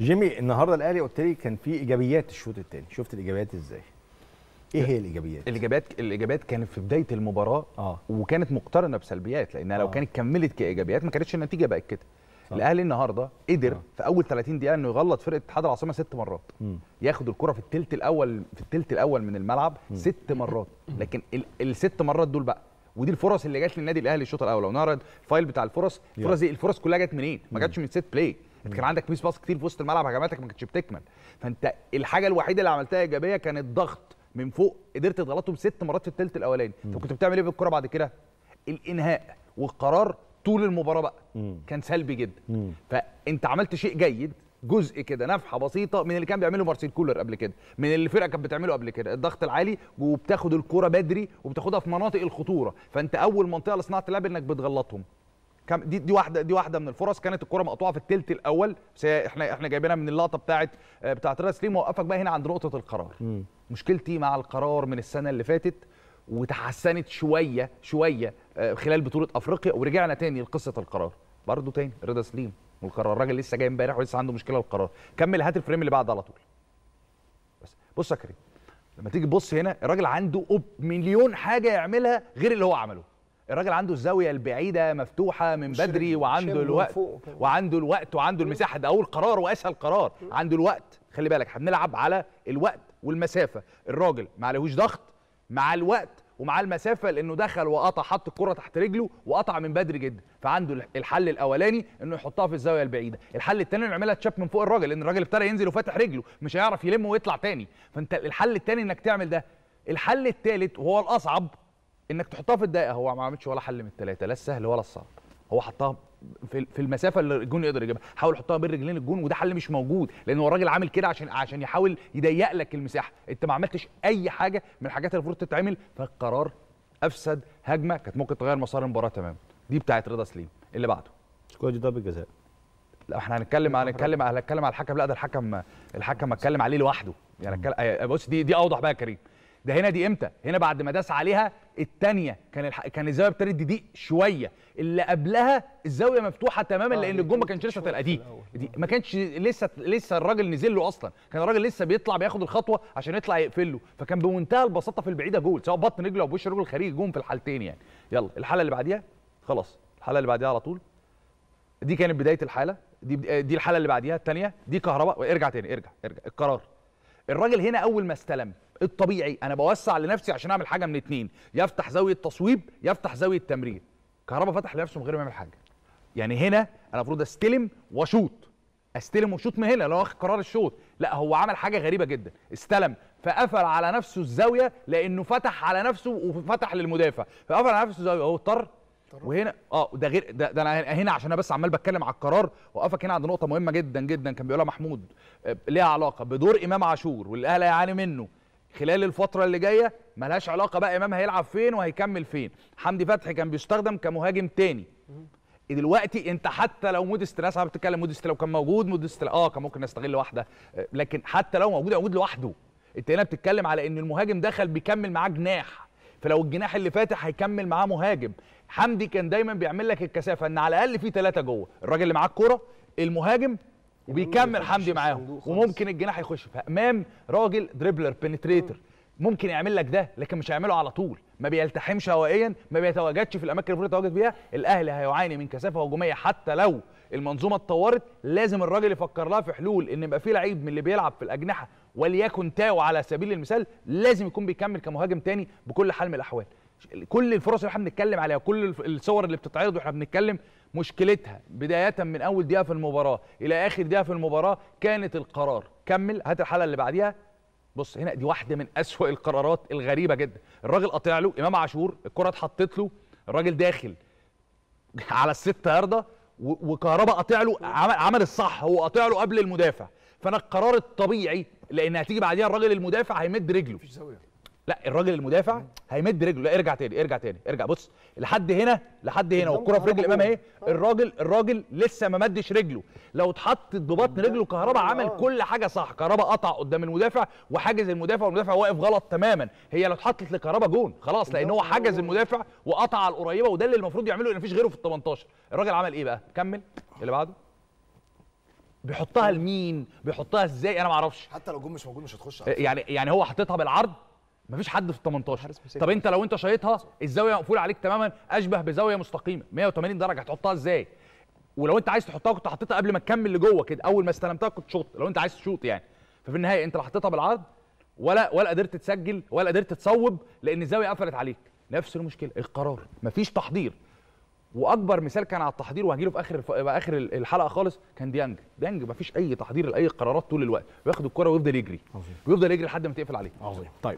جيمي النهارده الاهلي قلت لي كان في ايجابيات الشوط الثاني شفت الايجابيات ازاي ايه هي الايجابيات الايجابيات الايجابيات كانت في بدايه المباراه آه. وكانت مقترنه بسلبيات لانها آه. لو كانت كملت كايجابيات ما كانتش النتيجه بقت كده الاهلي النهارده قدر آه. في اول 30 دقيقه انه يغلط فرقه اتحاد العاصمه ست مرات م. ياخد الكره في الثلث الاول في الثلث الاول من الملعب م. ست مرات لكن ال الست مرات دول بقى ودي الفرص اللي جت للنادي الاهلي الشوط الاول لو نعرض الفايل بتاع الفرص الفرص دي الفرص كلها جت منين ما جاتش من ست بلاي انت كان عندك بيس باص كتير في وسط الملعب هجماتك ما كانتش بتكمل فانت الحاجه الوحيده اللي عملتها ايجابيه كان الضغط من فوق قدرت تغلطهم ست مرات في الثلث الاولاني انت كنت بتعمل ايه بالكره بعد كده الانهاء والقرار طول المباراه بقى مم. كان سلبي جدا مم. فانت عملت شيء جيد جزء كده نفحه بسيطه من اللي كان بيعمله مارسيل كولر قبل كده من اللي الفرقه كانت بتعمله قبل كده الضغط العالي وبتاخد الكره بدري وبتاخدها في مناطق الخطوره فانت اول منطقه لصناعه اللعب انك بتغلطهم كم دي دي واحده دي واحده من الفرص كانت الكره مقطوعه في الثلث الاول بس احنا احنا جايبينها من اللقطه بتاعه آه، بتاعه راس وقفك بقى هنا عند نقطه القرار م. مشكلتي مع القرار من السنه اللي فاتت وتحسنت شويه شويه آه، خلال بطوله افريقيا ورجعنا تاني لقصه القرار برضه تاني رضا سليم والقرار الراجل لسه جاي امبارح ولسه عنده مشكله القرار كمل هات الفريم اللي بعده على طول بس بص يا كريم لما تيجي تبص هنا الراجل عنده مليون حاجه يعملها غير اللي هو عمله الراجل عنده الزاويه البعيده مفتوحه من بدري وعنده الوقت وعنده الوقت وعنده المساحه ده اول قرار واسهل قرار عنده الوقت خلي بالك هنلعب على الوقت والمسافه الراجل ما عليهوش ضغط مع الوقت ومع المسافه لانه دخل وقطع حط الكره تحت رجله وقطع من بدري جدا فعنده الحل الاولاني انه يحطها في الزاويه البعيده الحل الثاني انه يعملها تشاب من فوق الراجل لان الراجل ابتدى ينزل وفاتح رجله مش هيعرف يلم ويطلع تاني فانت الحل الثاني انك تعمل ده الحل الثالث وهو الاصعب انك تحطها في الدقيقه هو ما عملش ولا حل من الثلاثه لا السهل ولا الصعب هو حطها في المسافه اللي الجون يقدر يجيبها حاول يحطها بين رجلين الجون وده حل مش موجود لان هو الراجل عامل كده عشان عشان يحاول يضيق لك المساحه انت ما عملتش اي حاجه من الحاجات اللي المفروض تتعمل فالقرار افسد هجمه كانت ممكن تغير مسار المباراه تماما دي بتاعت رضا سليم اللي بعده سكواد ضربه جزاء لا احنا هنتكلم هنتكلم هنتكلم على الحكم لا ده الحكم الحكم اتكلم عليه لوحده يعني آه، بص دي دي اوضح بقى يا كريم ده هنا دي امتى هنا بعد ما داس عليها الثانيه كان الح... كان الزاويه ابتدت تضيق شويه اللي قبلها الزاويه مفتوحه تماما آه لان الجون ما كانش لسه تلقى دي ما كانش لسه لسه الراجل نزل له اصلا كان الراجل لسه بيطلع بياخد الخطوه عشان يطلع يقفل له فكان بمنتهى البساطه في البعيده جول سواء بطن رجله او بوش رجله خارج جون في الحالتين يعني يلا الحاله اللي بعديها خلاص الحاله اللي بعديها على طول دي كانت بدايه الحاله دي دي الحاله اللي بعديها الثانيه دي كهرباء ارجع تاني ارجع ارجع القرار الراجل هنا اول ما استلم الطبيعي انا بوسع لنفسي عشان اعمل حاجه من اتنين يفتح زاويه تصويب يفتح زاويه تمرير كهربا فتح لنفسه من غير ما يعمل حاجه يعني هنا انا المفروض استلم واشوط استلم وشوط من هنا لو اخد قرار الشوط لا هو عمل حاجه غريبه جدا استلم فقفل على نفسه الزاويه لانه فتح على نفسه وفتح للمدافع فقفل على نفسه الزاويه هو اضطر وهنا اه ده غير ده, ده انا هنا عشان انا بس عمال بتكلم على القرار وقفك هنا عند نقطه مهمه جدا جدا كان بيقولها محمود آه، ليها علاقه بدور امام عاشور والاهلي هيعاني منه خلال الفتره اللي جايه ملهاش علاقه بقى امام هيلعب فين وهيكمل فين حمدي فتحي كان بيستخدم كمهاجم تاني إيه دلوقتي انت حتى لو مودست ناس عم بتتكلم مودست لو كان موجود مودست اه كان ممكن نستغل واحده لكن حتى لو موجود موجود لوحده انت هنا بتتكلم على ان المهاجم دخل بيكمل معاه جناح فلو الجناح اللي فاتح هيكمل معاه مهاجم حمدي كان دايما بيعمل لك الكثافه ان على الاقل في ثلاثه جوه الراجل اللي معاه الكوره المهاجم يعني وبيكمل حمدي معاهم وممكن الجناح يخش فامام راجل دريبلر بنتريتر ممكن يعمل لك ده لكن مش هيعمله على طول ما بيلتحمش هوائيا ما بيتواجدش في الاماكن اللي المفروض بيها فيها الاهلي هيعاني من كثافه هجوميه حتى لو المنظومه اتطورت لازم الراجل يفكر لها في حلول ان يبقى في لعيب من اللي بيلعب في الاجنحه وليكن تاو على سبيل المثال لازم يكون بيكمل كمهاجم تاني بكل حال من الاحوال كل الفرص اللي احنا بنتكلم عليها كل الصور اللي بتتعرض واحنا بنتكلم مشكلتها بداية من أول دقيقة في المباراة إلى آخر دقيقة في المباراة كانت القرار كمل هات الحلقة اللي بعديها بص هنا دي واحدة من أسوأ القرارات الغريبة جدا الراجل قطع له إمام عاشور الكرة اتحطت له الراجل داخل على الستة ياردة وكهرباء قاطع له عمل, عمل الصح هو قاطع له قبل المدافع فانا القرار الطبيعي لان هتيجي بعديها الراجل المدافع هيمد رجله مفيش زاويه لا الراجل المدافع هيمد رجله لا ارجع تاني ارجع تاني ارجع بص لحد هنا لحد هنا والكره في رجل امام إيه؟ اهي الراجل الراجل لسه ما مدش رجله لو اتحطت ببطن رجله كهربا عمل آه. كل حاجه صح كهربا قطع قدام المدافع وحجز المدافع والمدافع واقف غلط تماما هي لو اتحطت لكهربا جون خلاص لان هو حجز آه. المدافع وقطع على القريبه وده اللي المفروض يعمله ان مفيش غيره في ال 18 الراجل عمل ايه بقى كمل اللي بعده بيحطها لمين بيحطها ازاي انا ما اعرفش حتى لو جون مش موجود مش هتخش يعني يعني هو حاططها بالعرض مفيش حد في ال 18 طب انت لو انت شايطها الزاويه مقفوله عليك تماما اشبه بزاويه مستقيمه 180 درجه هتحطها ازاي ولو انت عايز تحطها كنت حطيتها قبل ما تكمل لجوه كده اول ما استلمتها كنت شوط لو انت عايز تشوط يعني ففي النهايه انت لا حطيتها بالعرض ولا ولا قدرت تسجل ولا قدرت تصوب لان الزاويه قفلت عليك نفس المشكله القرار مفيش تحضير واكبر مثال كان على التحضير وهجيله في اخر اخر الحلقه خالص كان ديانج ديانج مفيش اي تحضير لاي قرارات طول الوقت بياخد الكره ويفضل يجري عظيم. ويفضل يجري لحد ما تقفل عليه عظيم طيب